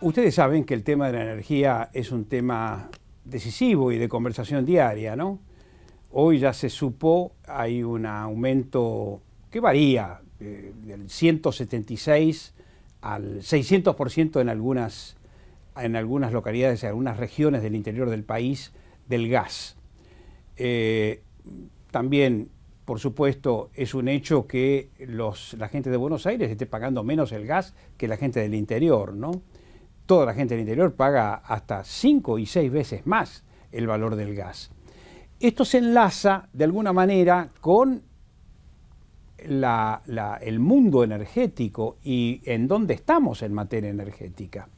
Ustedes saben que el tema de la energía es un tema decisivo y de conversación diaria, ¿no? Hoy ya se supo, hay un aumento que varía eh, del 176 al 600% en algunas, en algunas localidades, en algunas regiones del interior del país, del gas. Eh, también, por supuesto, es un hecho que la gente de Buenos Aires esté pagando menos el gas que la gente del interior, ¿no? toda la gente del interior paga hasta cinco y seis veces más el valor del gas. Esto se enlaza de alguna manera con el mundo energético y en dónde estamos en materia energética.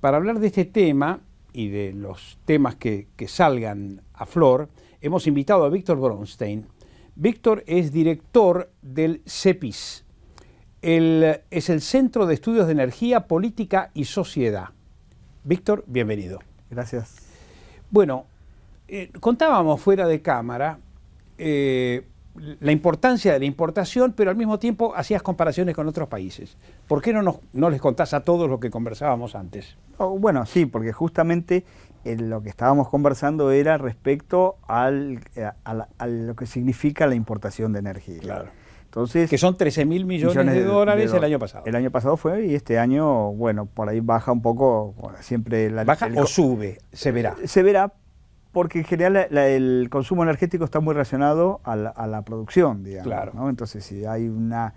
Para hablar de este tema y de los temas que, que salgan a flor, hemos invitado a Víctor Bronstein. Víctor es director del CEPIS, es el Centro de Estudios de Energía, Política y Sociedad. Víctor, bienvenido. Gracias. Bueno, eh, contábamos fuera de cámara eh, la importancia de la importación, pero al mismo tiempo hacías comparaciones con otros países. ¿Por qué no, nos, les contás a todos lo que conversábamos antes? Oh, bueno, sí, porque justamente eh, lo que estábamos conversando era respecto a, lo que significa la importación de energía. Claro. Entonces, que son 13 mil millones, de, dólares el año pasado. El año pasado fue y este año, bueno, por ahí baja un poco, siempre la... ¿Baja o sube? Se verá. Eh, se verá, porque en general el consumo energético está muy relacionado a la, producción, digamos. Claro. Entonces, si hay una...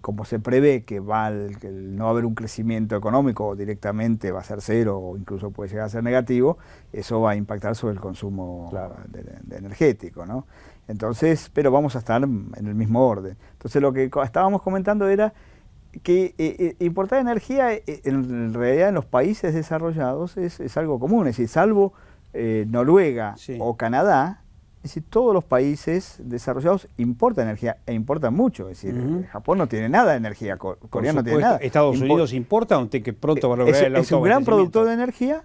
como se prevé que, va el, no va a haber un crecimiento económico directamente, va a ser cero o incluso puede llegar a ser negativo, eso va a impactar sobre el consumo energético, ¿no? Entonces, pero vamos a estar en el mismo orden. Entonces, lo que estábamos comentando era que eh, eh, importar energía eh, en realidad en los países desarrollados es, algo común, es decir, salvo Noruega o Canadá, es decir, todos los países desarrollados importan energía e importan mucho, es decir, Japón no tiene nada de energía, Corea no tiene nada. Estados Unidos importa, aunque pronto va a lograr Es un gran productor de energía,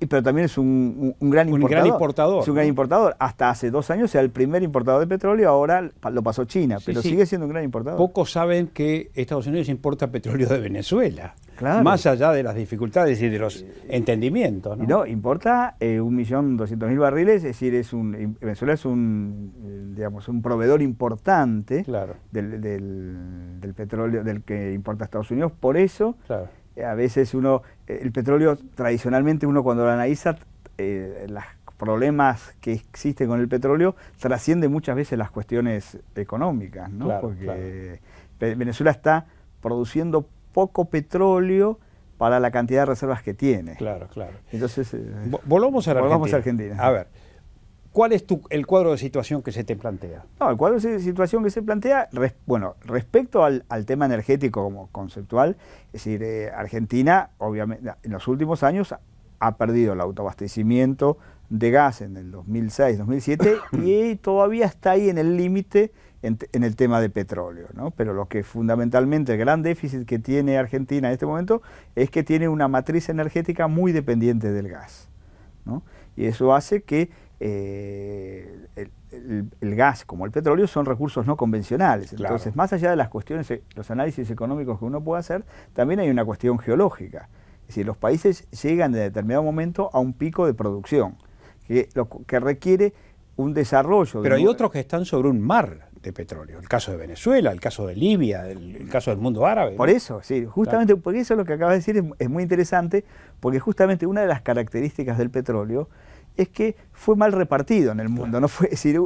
y, pero también es un, gran, un gran importador. un gran importador. Hasta hace dos años era el primer importador de petróleo, ahora lo pasó China, pero sigue siendo un gran importador. Pocos saben que Estados Unidos importa petróleo de Venezuela. Claro. Más allá de las dificultades y de los eh, entendimientos. ¿no? importa 1.200.000 eh, barriles, es decir, es Venezuela es un, eh, digamos, un proveedor importante del, del, petróleo del que importa Estados Unidos. Por eso Claro. Eh, a veces uno, eh, el petróleo tradicionalmente uno cuando lo analiza, eh, los problemas que existen con el petróleo trasciende muchas veces las cuestiones económicas, ¿no? Porque Venezuela está produciendo poco petróleo para la cantidad de reservas que tiene. Claro, claro. Entonces, volvamos a la volvamos a Argentina. A ver. ¿Cuál es el cuadro de situación que se te plantea? No, el cuadro de situación que se plantea, bueno, respecto al, tema energético como conceptual, es decir, eh, Argentina, obviamente, en los últimos años ha perdido el autoabastecimiento de gas en el 2006-2007 y todavía está ahí en el límite en, el tema de petróleo, ¿no? Pero lo que fundamentalmente el gran déficit que tiene Argentina en este momento es que tiene una matriz energética muy dependiente del gas, ¿no? Y eso hace que eh, el, gas como el petróleo son recursos no convencionales. Entonces, más allá de las cuestiones, eh, los análisis económicos que uno puede hacer, también hay una cuestión geológica. Es decir, los países llegan de determinado momento a un pico de producción, que, lo, que requiere un desarrollo. Pero hay otros que están sobre un mar de petróleo. El caso de Venezuela, el caso de Libia, el, caso del mundo árabe. Por eso, sí, justamente por eso lo que acabas de decir es, es muy interesante, porque justamente una de las características del petróleo es que fue mal repartido en el mundo. ¿no? Fue, decir,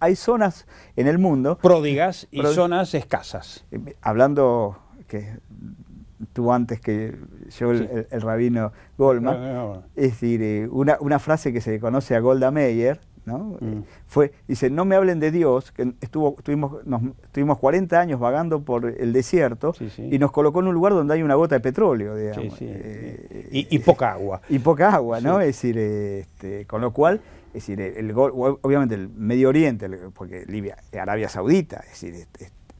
hay, zonas en el mundo. Pródigas y zonas escasas. Eh, hablando que tú antes que yo, el, rabino Goldman, es decir, eh, una, una frase que se conoce a Golda Meyer, ¿no? Mm. Eh, fue, dice, no me hablen de Dios, que estuvo, estuvimos, nos, estuvimos 40 años vagando por el desierto y nos colocó en un lugar donde hay una gota de petróleo, digamos. Eh, y, eh, poca agua. Y poca agua, ¿no? Es decir, este, con lo cual, es decir, el, obviamente el Medio Oriente, porque Libia, Arabia Saudita, es decir,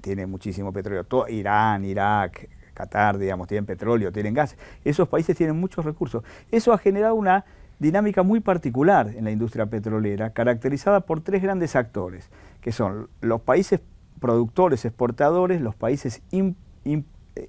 tiene muchísimo petróleo, Irán, Irak, Qatar, digamos, tienen petróleo, tienen gas. Esos países tienen muchos recursos. Eso ha generado una dinámica muy particular en la industria petrolera, caracterizada por tres grandes actores, que son los países productores, exportadores, los países eh,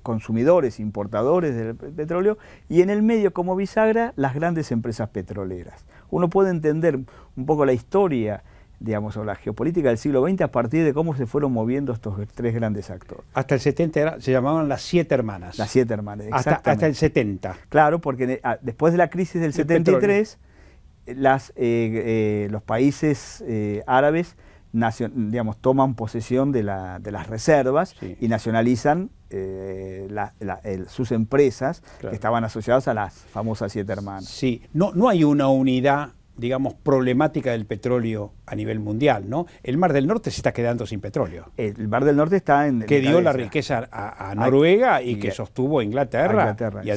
consumidores, importadores del petróleo, y en el medio como bisagra las grandes empresas petroleras. Uno puede entender un poco la historia digamos, o la geopolítica del siglo XX a partir de cómo se fueron moviendo estos tres grandes actores. Hasta el 70 se llamaban las siete hermanas. Las siete hermanas, exactamente. Hasta, el 70. Claro, porque ah, después de la crisis del 73, las, eh, eh, los países eh, árabes digamos, toman posesión de, las reservas y nacionalizan sus empresas que estaban asociadas a las famosas siete hermanas. Sí, no, no hay una unidad digamos, problemática del petróleo a nivel mundial, ¿no? El Mar del Norte se está quedando sin petróleo. El Mar del Norte está en... Que dio la riqueza a, Noruega y, que sostuvo a Inglaterra, y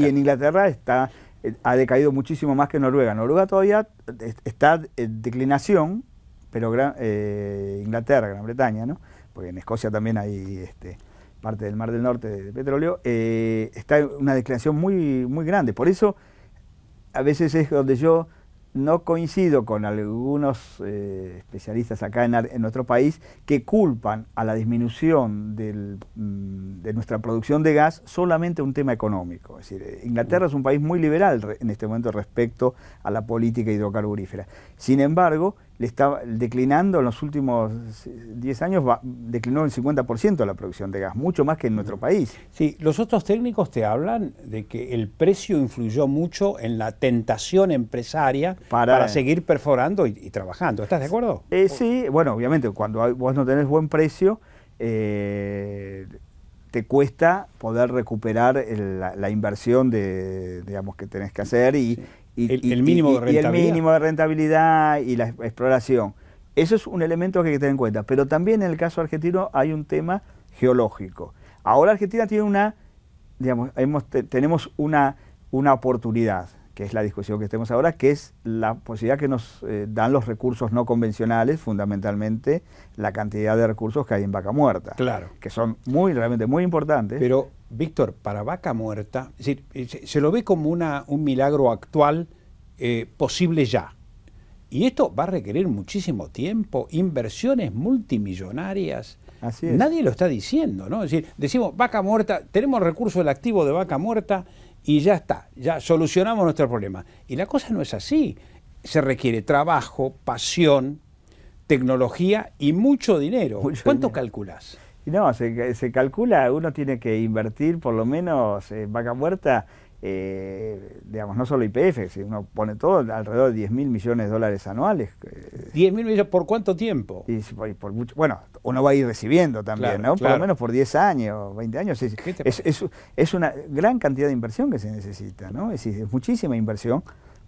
Y, en Inglaterra está, eh, ha decaído muchísimo más que Noruega. Noruega todavía eh, está en declinación, pero eh, Inglaterra, Gran Bretaña, ¿no? Porque en Escocia también hay este, parte del Mar del Norte de petróleo, está en una declinación muy, muy grande. Por eso, a veces es donde yo no coincido con algunos eh, especialistas acá en, nuestro país que culpan a la disminución mm, de nuestra producción de gas solamente un tema económico. Es decir, eh, Inglaterra es un país muy liberal en este momento respecto a la política hidrocarburífera. Sin embargo, estaba está declinando en los últimos 10 eh, años, declinó el 50% la producción de gas, mucho más que en nuestro país. Sí, los otros técnicos te hablan de que el precio influyó mucho en la tentación empresaria para, seguir perforando y, trabajando. ¿Estás de acuerdo? Eh, sí, bueno, obviamente, cuando vos no tenés buen precio, eh, te cuesta poder recuperar la, inversión de, digamos, que tenés que hacer y, y, el, mínimo de rentabilidad. Y mínimo de rentabilidad y la exploración. Eso es un elemento que hay que tener en cuenta. Pero también en el caso argentino hay un tema geológico. Ahora Argentina tiene una, digamos, tenemos una, una oportunidad que es la discusión que tenemos ahora, que es la posibilidad que nos eh, dan los recursos no convencionales, fundamentalmente la cantidad de recursos que hay en Vaca Muerta. Claro. Que son muy, realmente muy importantes. Pero, Víctor, para Vaca Muerta, se, lo ve como una, un milagro actual eh, posible ya. Y esto va a requerir muchísimo tiempo, inversiones multimillonarias. Así es. Nadie lo está diciendo, ¿no? Es decir, decimos vaca muerta, tenemos recursos del activo de vaca muerta y ya está, ya solucionamos nuestro problema. Y la cosa no es así. Se requiere trabajo, pasión, tecnología y mucho dinero. ¿Cuánto calculas? No, se, calcula, uno tiene que invertir por lo menos eh, vaca muerta. Eh, digamos, no solo IPF, si uno pone todo, alrededor de 10 mil millones de dólares anuales. ¿10 mil millones por cuánto tiempo? Y, bueno, uno va a ir recibiendo también, ¿no? Por lo menos por 10 años, 20 años. Es, es, una gran cantidad de inversión que se necesita, ¿no? Es, es muchísima inversión.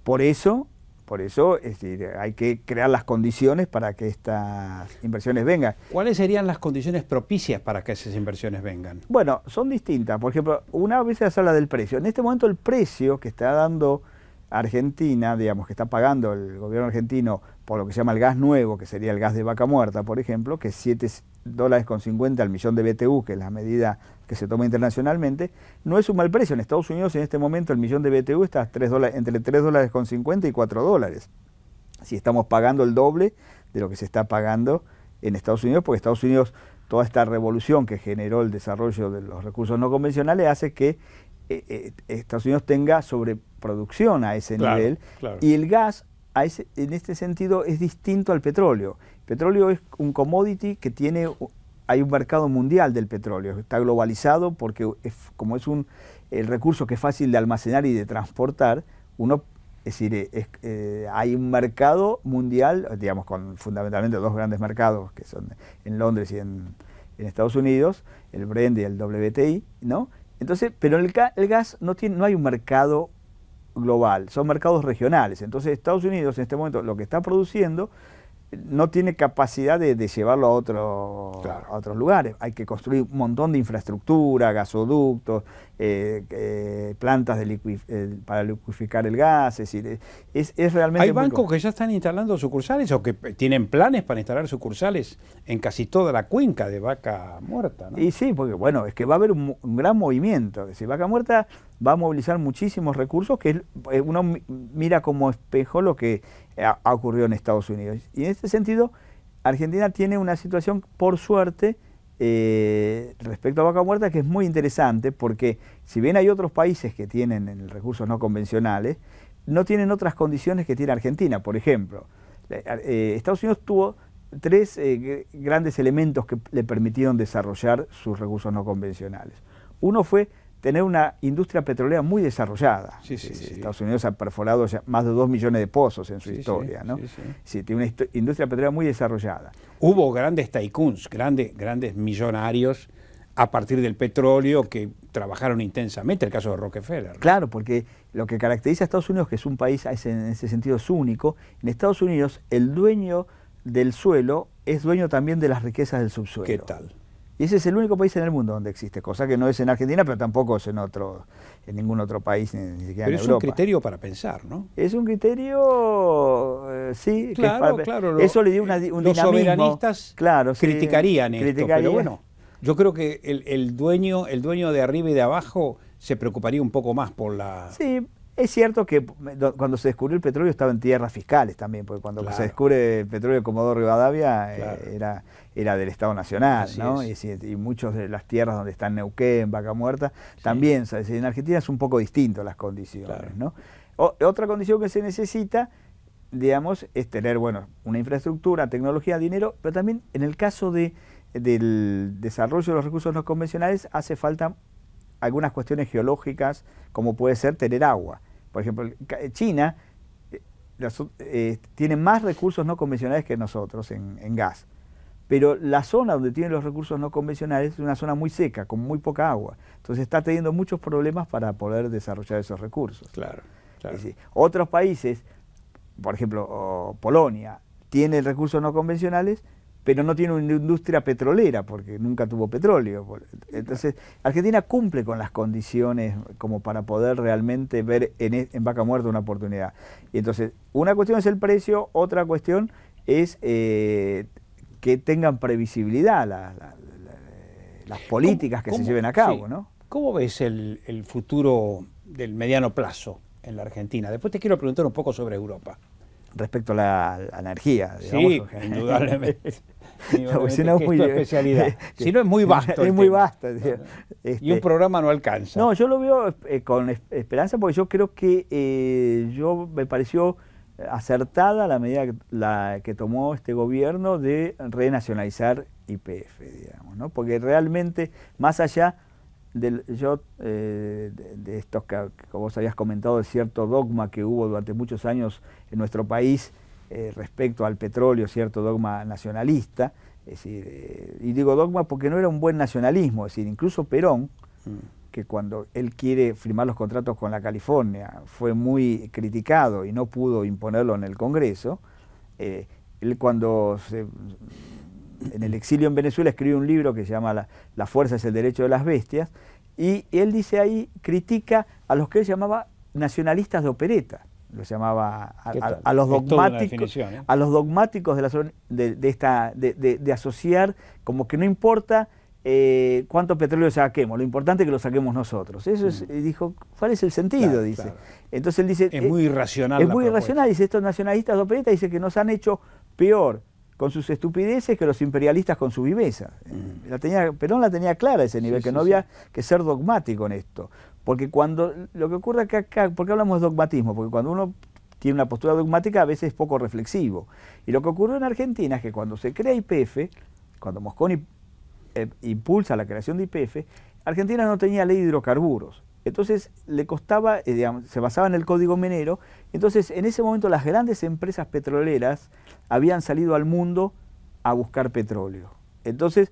Por eso por eso este, hay que crear las condiciones para que estas inversiones vengan. ¿Cuáles serían las condiciones propicias para que esas inversiones vengan? Bueno, son distintas. Por ejemplo, una vez se habla del precio. En este momento el precio que está dando Argentina, digamos, que está pagando el gobierno argentino por lo que se llama el gas nuevo, que sería el gas de vaca muerta, por ejemplo, que es 7 dólares con 50 al millón de BTU, que es la medida que se toma internacionalmente, no es un mal precio. En Estados Unidos en este momento el millón de BTU está entre 3 dólares con 50 y 4 dólares. Si estamos pagando el doble de lo que se está pagando en Estados Unidos, porque Estados Unidos, toda esta revolución que generó el desarrollo de los recursos no convencionales hace que eh, eh, Estados Unidos tenga sobreproducción a ese nivel. Y el gas a ese, en este sentido es distinto al petróleo. Petróleo es un commodity que tiene, hay un mercado mundial del petróleo, está globalizado porque como es un el recurso que es fácil de almacenar y de transportar, uno es decir, eh, eh, hay un mercado mundial, digamos, con fundamentalmente dos grandes mercados, que son en Londres y en, en Estados Unidos, el Brent y el WTI, ¿no? Entonces, pero el, el gas no, tiene, no hay un mercado global, son mercados regionales. Entonces, Estados Unidos en este momento lo que está produciendo no tiene capacidad de, llevarlo a, otro, otros lugares. Hay que construir un montón de infraestructura, gasoductos, eh, eh, plantas de eh, para liquificar el gas. Es, es, realmente... ¿Hay bancos que ya están instalando sucursales o que tienen planes para instalar sucursales en casi toda la cuenca de Vaca Muerta? Y sí, porque bueno, es que va a haber un, gran movimiento. decir, Vaca Muerta va a movilizar muchísimos recursos que uno mira como espejo lo que eh, ha ocurrido en Estados Unidos. Y en este sentido, Argentina tiene una situación, por suerte, eh, respecto a vaca muerta, que es muy interesante, porque si bien hay otros países que tienen recursos no convencionales, no tienen otras condiciones que tiene Argentina. Por ejemplo, eh, Estados Unidos tuvo tres grandes elementos que le permitieron desarrollar sus recursos no convencionales. Uno fue tener una industria petrolera muy desarrollada. Estados Unidos ha perforado ya más de dos millones de pozos en su historia, ¿no? tiene una industria petrolera muy desarrollada. Hubo grandes tycoons, grandes, grandes millonarios a partir del petróleo que trabajaron intensamente, el caso de Rockefeller. Claro, porque lo que caracteriza a Estados Unidos, que es un país en ese sentido es único, en Estados Unidos el dueño del suelo es dueño también de las riquezas del subsuelo. ¿Qué tal? Y ese es el único país en el mundo donde existe, cosa que no es en Argentina, pero tampoco es en otro, en ningún otro país, ni, siquiera en Europa. Pero es un criterio para pensar, ¿no? Es un criterio, eh, sí. Claro, claro. eso le dio una, un los criticarían esto, pero bueno, yo creo que el, el, dueño, el dueño de arriba y de abajo se preocuparía un poco más por la... Sí, es cierto que eh, cuando se descubrió el petróleo estaba en tierras fiscales también, porque cuando se descubre el petróleo de Comodoro Rivadavia eh, era, era del Estado Nacional, Y, muchas de las tierras donde están Neuquén, Vaca Muerta, también, en Argentina es un poco distinto las condiciones, otra condición que se necesita, digamos, es tener, bueno, una infraestructura, tecnología, dinero, pero también en el caso de, del desarrollo de los recursos no convencionales hace falta algunas cuestiones geológicas, como puede ser tener agua. Por ejemplo, eh, China eh, eh, tiene más recursos no convencionales que nosotros en, gas, pero la zona donde tiene los recursos no convencionales es una zona muy seca, con muy poca agua. Entonces está teniendo muchos problemas para poder desarrollar esos recursos. Claro, otros países, por ejemplo, Polonia, tiene recursos no convencionales, pero no tiene una industria petrolera porque nunca tuvo petróleo. Entonces, Argentina cumple con las condiciones como para poder realmente ver e, en, vaca muerta una oportunidad. Y entonces, una cuestión es el precio, otra cuestión es eh, que tengan previsibilidad las políticas que se lleven a cabo. ¿no? ¿Cómo ves el, futuro del mediano plazo en la Argentina? Después te quiero preguntar un poco sobre Europa respecto a la, energía. Digamos, sí, indudablemente. si no es muy vasto. muy este, y un programa no alcanza. No, yo lo veo eh, con esperanza porque yo creo que eh, yo me pareció acertada la medida que, la que tomó este gobierno de renacionalizar IPF, digamos, ¿no? Porque realmente más allá del, yo, eh, de, estos que, que, vos habías comentado, de cierto dogma que hubo durante muchos años en nuestro país eh, respecto al petróleo, cierto dogma nacionalista. Eh, y digo dogma porque no era un buen nacionalismo, es decir, incluso Perón, mm. que cuando él quiere firmar los contratos con la California fue muy criticado y no pudo imponerlo en el Congreso, eh, él cuando en el exilio en Venezuela escribió un libro que se llama la, la fuerza es el derecho de las bestias, y él dice ahí, critica a los que él llamaba nacionalistas de opereta lo llamaba a, los dogmáticos, ¿eh? a los dogmáticos de, la, de, de esta, de, asociar como que no importa eh, cuánto petróleo saquemos, lo importante es que lo saquemos nosotros. Eso es, mm. eh, dijo, ¿cuál es el sentido? dice. Entonces él dice. Es muy irracional. Es muy irracional, dice estos nacionalistas operistas dice que nos han hecho peor con sus estupideces que los imperialistas con su viveza. Mm. La Perón la tenía clara a ese nivel, que no había que ser dogmático en esto. Porque cuando lo que ocurre acá, acá ¿por qué hablamos de dogmatismo? Porque cuando uno tiene una postura dogmática a veces es poco reflexivo. Y lo que ocurrió en Argentina es que cuando se crea IPF, cuando Mosconi eh, impulsa la creación de IPF, Argentina no tenía ley de hidrocarburos. Entonces le costaba, eh, se basaba en el código minero. Entonces en ese momento las grandes empresas petroleras habían salido al mundo a buscar petróleo. Entonces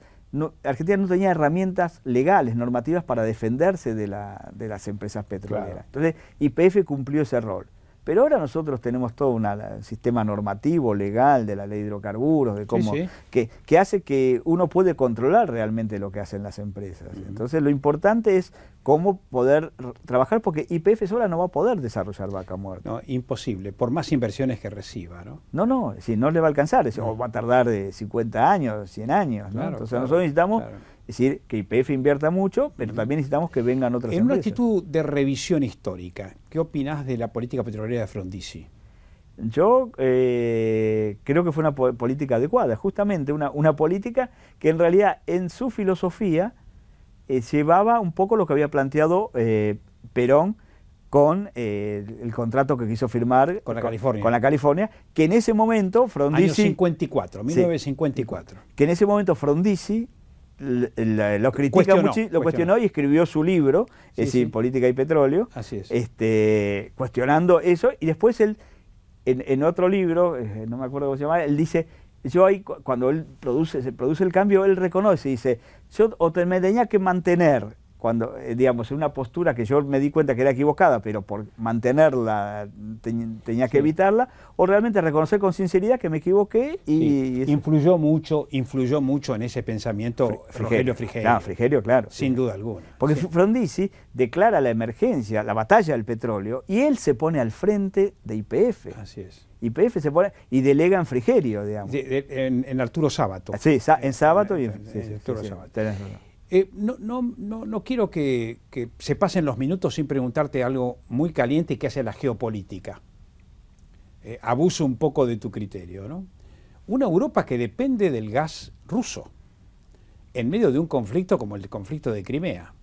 Argentina no tenía herramientas legales, normativas para defenderse de, las empresas petroleras. Entonces, YPF cumplió ese rol. Pero ahora nosotros tenemos todo un sistema normativo, legal, de la ley de hidrocarburos, de cómo, Que, hace que uno puede controlar realmente lo que hacen las empresas. Entonces lo importante es cómo poder trabajar, porque IPF sola no va a poder desarrollar vaca muerta. No, imposible, por más inversiones que reciba, ¿no? No, no, si no le va a alcanzar, eso va a tardar de 50 años, 100 años, ¿no? Entonces nosotros necesitamos... Es decir, que IPF invierta mucho, pero también necesitamos que vengan otras empresas. En una actitud de revisión histórica, ¿qué opinas de la política petrolera de Frondizi? Yo eh, creo que fue una política adecuada, justamente una, una, política que en realidad en su filosofía eh, llevaba un poco lo que había planteado eh, Perón con el contrato que quiso firmar con la, California. Con la California, que en ese momento Frondizi... Año 54, 1954. que en ese momento Frondizi lo critica cuestionó, lo cuestionó. y escribió su libro, es decir, Política y Petróleo, Este, cuestionando eso, y después él, en, otro libro, eh, no me acuerdo cómo se llama, él dice, yo ahí, cuando él produce, se produce el cambio, él reconoce, y dice, yo me tenía que mantener cuando, eh, digamos, una postura que yo me di cuenta que era equivocada, pero por mantenerla tenía que evitarla, o realmente reconocer con sinceridad que me equivoqué y... influyó mucho, influyó mucho en ese pensamiento Frigerio. Frigerio. Claro, Frigerio, claro. Sin duda alguna. Porque Frondizi declara la emergencia, la batalla del petróleo, y él se pone al frente de IPF. Así es. YPF se pone y delega en Frigerio, digamos. en, Arturo Sábato. Sí, en Sábato y en, sí, sí, Arturo Sábato. Eh, no, no, quiero que, se pasen los minutos sin preguntarte algo muy caliente que hace la geopolítica. Eh, abuso un poco de tu criterio, ¿no? Una Europa que depende del gas ruso en medio de un conflicto como el conflicto de Crimea.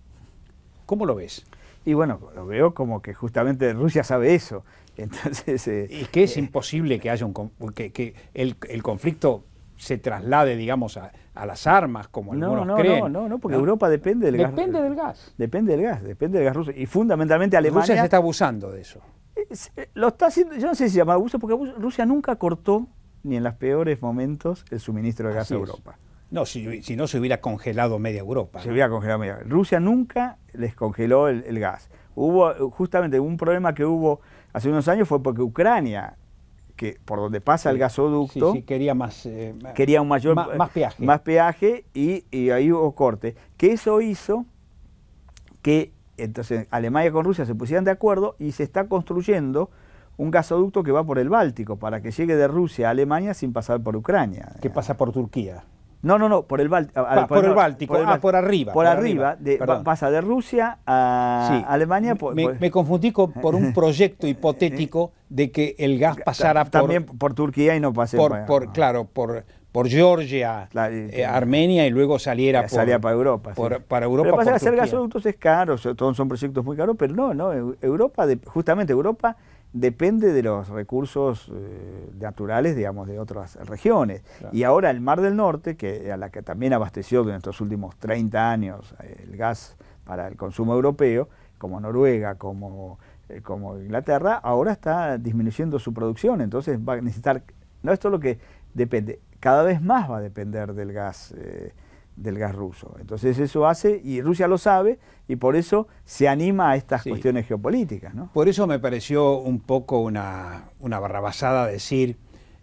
¿Cómo lo ves? Y bueno, lo veo como que justamente Rusia sabe eso. Entonces, y eh, que es imposible que haya un que, que el, el conflicto se traslade, digamos, a, a las armas, como no, algunos no, creen. No, no, no, porque Europa depende del gas. Depende del gas. Depende del gas, depende del gas ruso. Y fundamentalmente Alemania... Rusia se está abusando de eso. Eh, lo está haciendo, yo no sé si se llama abuso, porque Rusia nunca cortó, ni en los peores momentos, el suministro de gas a Europa. No, si, no se hubiera congelado media Europa. Se hubiera congelado media Europa. Rusia nunca les congeló el gas. Hubo justamente un problema que hubo hace unos años fue porque Ucrania que por donde pasa el gasoducto. quería más. Eh, quería un mayor. Más, peaje. y, y, ahí hubo corte. Que eso hizo que entonces Alemania con Rusia se pusieran de acuerdo y se está construyendo un gasoducto que va por el Báltico para que llegue de Rusia a Alemania sin pasar por Ucrania. Que pasa por Turquía. No, no, no, por el, por, el Báltico. Ah, por por arriba. Por, arriba, De, pasa de Rusia a Alemania. me, pues, pues. confundí con, por un proyecto hipotético de que el gas pasara por... También por Turquía y no pase por... Claro, por, Georgia, eh, Armenia y luego saliera, eh, salía para Europa. Para Europa. Para pasa hacer gasoductos es caro, todos son proyectos muy caros, pero no, no, Europa, justamente Europa depende de los recursos eh, naturales, digamos, de otras regiones. Y ahora el Mar del Norte, que a la que también abasteció en estos últimos 30 años eh, el gas para el consumo europeo, como Noruega, eh, como, Inglaterra, ahora está disminuyendo su producción, entonces va a necesitar, no esto es lo que depende, cada vez más va a depender del gas. Eh, del gas ruso. Entonces eso hace, y Rusia lo sabe, y por eso se anima a estas cuestiones geopolíticas. Por eso me pareció un poco una, una barrabasada decir,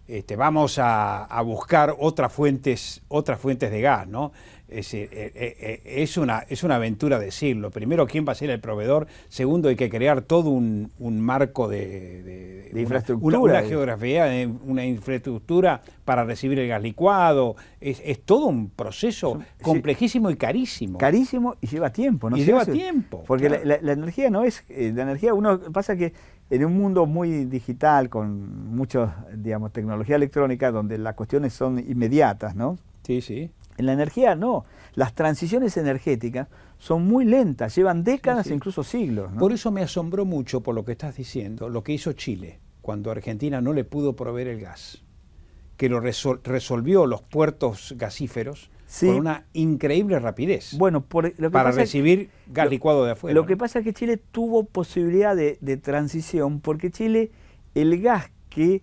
este, vamos a, buscar otras fuentes, otras fuentes de gas, ¿no? Es, eh, eh, eh, es, una, es una aventura decirlo. Primero, quién va a ser el proveedor. Segundo, hay que crear todo un, marco de, infraestructura. Una, geografía, una infraestructura para recibir el gas licuado. Es, todo un proceso complejísimo y carísimo. Carísimo y lleva tiempo, ¿no? Y lleva tiempo. Porque la, energía no es. la energía, uno pasa que en un mundo muy digital, con mucha, digamos, tecnología electrónica, donde las cuestiones son inmediatas, ¿no? Sí, sí. En la energía no. Las transiciones energéticas son muy lentas, llevan décadas, e incluso siglos. Por eso me asombró mucho por lo que estás diciendo, lo que hizo Chile cuando Argentina no le pudo proveer el gas, que lo resolvió los puertos gasíferos con una increíble rapidez. Bueno, para recibir gas licuado de afuera. Lo que pasa es que Chile tuvo posibilidad de transición porque Chile, el gas que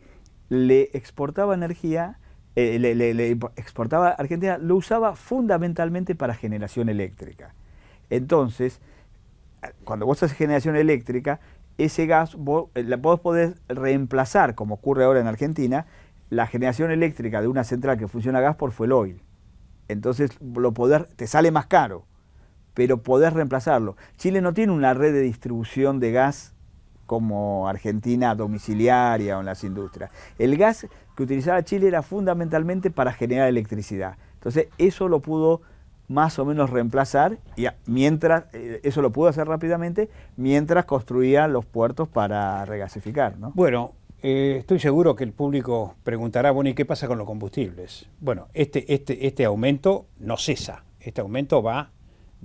le exportaba energía, eh, le, exportaba a Argentina, lo usaba fundamentalmente para generación eléctrica. Entonces, cuando vos haces generación eléctrica, ese gas vos, eh, podés reemplazar, como ocurre ahora en Argentina, la generación eléctrica de una central que funciona a gas por fuel oil. Entonces lo poder, te sale más caro, pero podés reemplazarlo. Chile no tiene una red de distribución de gas como Argentina domiciliaria o en las industrias. El gas que utilizaba Chile era fundamentalmente para generar electricidad. Entonces eso lo pudo más o menos reemplazar, y mientras, eh, eso lo pudo hacer rápidamente, mientras construía los puertos para regasificar. Bueno, eh, estoy seguro que el público preguntará, bueno, ¿y qué pasa con los combustibles? Bueno, este, este, este aumento no cesa, este aumento va,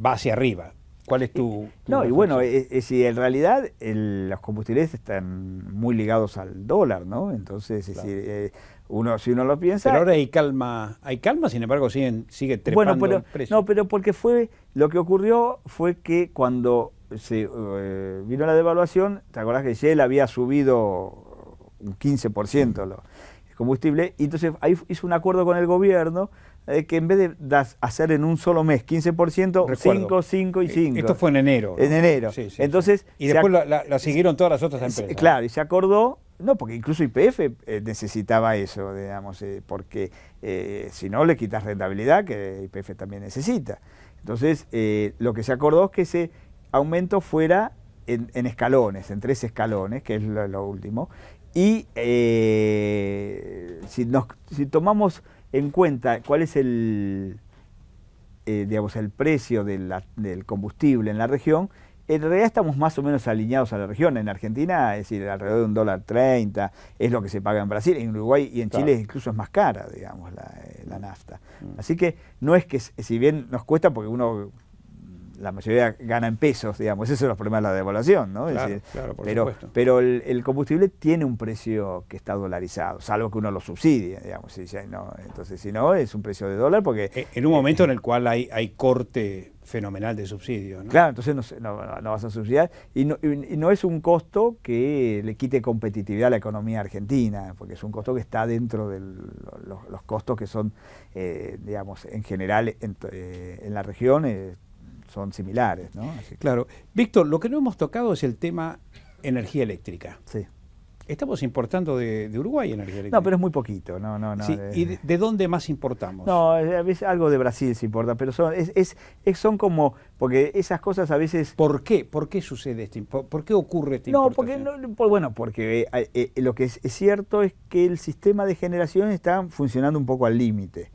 va hacia arriba. ¿Cuál es tu.? Eh, no, y bueno, eh, eh, si en realidad los combustibles están muy ligados al dólar, ¿no? Entonces, uno, si uno lo piensa. Pero ahora hay calma, hay calma, sin embargo, siguen, sigue trepando bueno, No, pero porque fue. Lo que ocurrió fue que cuando se vino la devaluación, ¿te acordás que Shell había subido un 15%? Mm. Lo, combustible. Y entonces ahí hizo un acuerdo con el gobierno de que en vez de hacer en un solo mes 15%, 5, 5 y 5. Eh, esto fue en enero. En enero. entonces, Y después la, siguieron todas las otras empresas. Claro, y se acordó, no, porque incluso IPF eh, necesitaba eso, digamos, eh, porque si no le quitas rentabilidad, que IPF también necesita. Entonces, lo que se acordó es que ese aumento fuera en, escalones, en tres escalones, que es lo último, y eh, si, tomamos en cuenta cuál es el, eh, digamos, el precio del combustible en la región, en realidad estamos más o menos alineados a la región. En Argentina, es decir, alrededor de un dólar treinta es lo que se paga en Brasil, en Uruguay y en Chile incluso es más cara, digamos, la, eh, nafta. Mm. Así que no es que, si bien nos cuesta, porque uno la mayoría gana en pesos, digamos, eso es los problemas de la devaluación, ¿no? pero pero el, combustible tiene un precio que está dolarizado, salvo que uno lo subsidie, digamos, si no, entonces si no es un precio de dólar porque... E, en, un momento eh, en el cual hay, hay corte fenomenal de subsidio. ¿no? Claro, entonces no, no, vas a subsidiar y no, es un costo que le quite competitividad a la economía argentina, porque es un costo que está dentro de los, costos que son, eh, digamos, en general en, eh, en la región son similares. ¿no? Claro. Víctor, lo que no hemos tocado es el tema energía eléctrica. Sí. Estamos importando de, Uruguay energía eléctrica. No, pero es muy poquito. No, no, no. ¿Y de, dónde más importamos? No, a veces algo de Brasil se importa, pero son, es, es, son como. Porque esas cosas a veces. ¿Por qué? ¿Por qué sucede este ¿Por, qué ocurre este No, porque. No, bueno, porque eh, eh, eh, lo que es, es, cierto es que el sistema de generación está funcionando un poco al límite.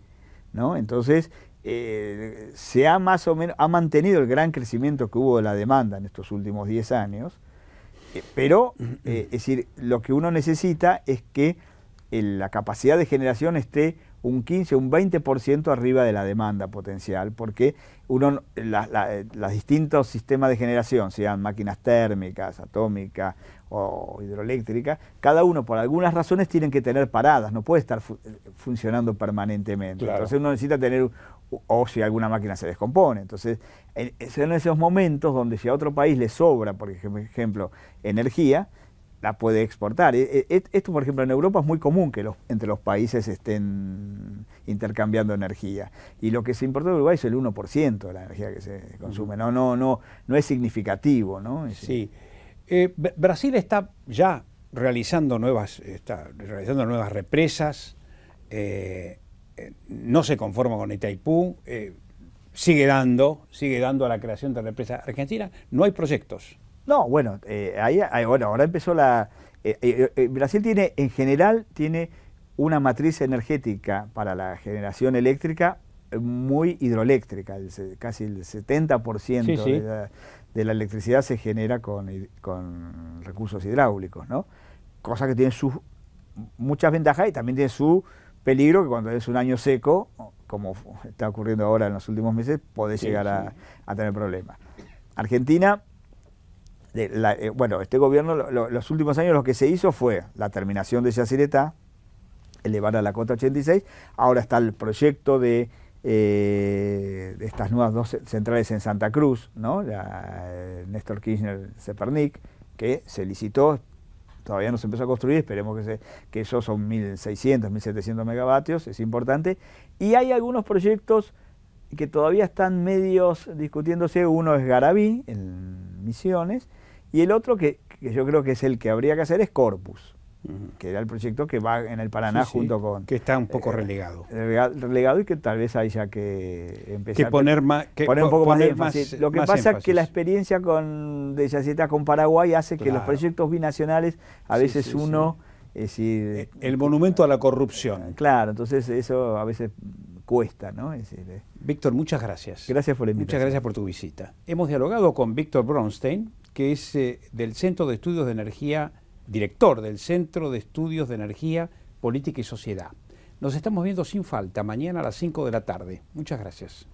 ¿no? Entonces, eh, se ha más o menos, ha mantenido el gran crecimiento que hubo de la demanda en estos últimos 10 años, eh, pero eh, es decir, lo que uno necesita es que la capacidad de generación esté un 15, un 20% arriba de la demanda potencial, porque uno, los distintos sistemas de generación, sean máquinas térmicas, atómicas o hidroeléctricas, cada uno por algunas razones tienen que tener paradas, no puede estar funcionando permanentemente. Entonces uno necesita tener o si alguna máquina se descompone. Entonces, son esos momentos donde si a otro país le sobra, por ejemplo, energía, la puede exportar. E, e, esto, por ejemplo, en Europa es muy común que entre los países estén intercambiando energía. Y lo que se importó de Uruguay es el 1% de la energía que se consume. No, no, no, es significativo, ¿no? sí. Eh, Brasil está ya realizando nuevas, realizando nuevas represas. Eh, eh, no se conforma con Itaipú, eh, sigue dando, sigue dando a la creación de la empresa argentina, no hay proyectos. No, bueno, eh, ahí, ahora empezó la... Brasil tiene, en general, tiene una matriz energética para la generación eléctrica muy hidroeléctrica, casi el 70% De, la, electricidad se genera con, con recursos hidráulicos, ¿no? Cosa que tiene sus muchas ventajas y también tiene su Peligro que cuando es un año seco, como está ocurriendo ahora en los últimos meses, puede llegar a, tener problemas. Argentina, eh, bueno, este gobierno, los últimos años lo que se hizo fue la terminación de Yacineta, elevar a la cota 86, ahora está el proyecto eh, de estas nuevas dos centrales en Santa Cruz, ¿no? La, eh, Néstor Kirchner Cepernic, que se licitó, todavía no se empezó a construir, esperemos que, que eso son 1.600, 1.700 megavatios, es importante. Y hay algunos proyectos que todavía están medios discutiéndose, uno es Garabí, en Misiones, y el otro que yo creo que es el que habría que hacer es Corpus que era el proyecto que va en el Paraná junto con... Que está un poco eh, relegado. Relegado y que tal vez haya que empezar... Que poner, más, poner un poco más, énfasis. Lo que pasa es que la experiencia con, de Yaceta con Paraguay hace que los proyectos binacionales, a veces uno... Eh, eh, el, monumento a la corrupción. Claro, entonces eso a veces cuesta, ¿no? Víctor, muchas gracias. Gracias por la Muchas gracias por tu visita. Hemos dialogado con Víctor Bronstein, que es del Centro de Estudios de Energía director del Centro de Estudios de Energía, Política y Sociedad. Nos estamos viendo sin falta mañana a las 5 de la tarde. Muchas gracias.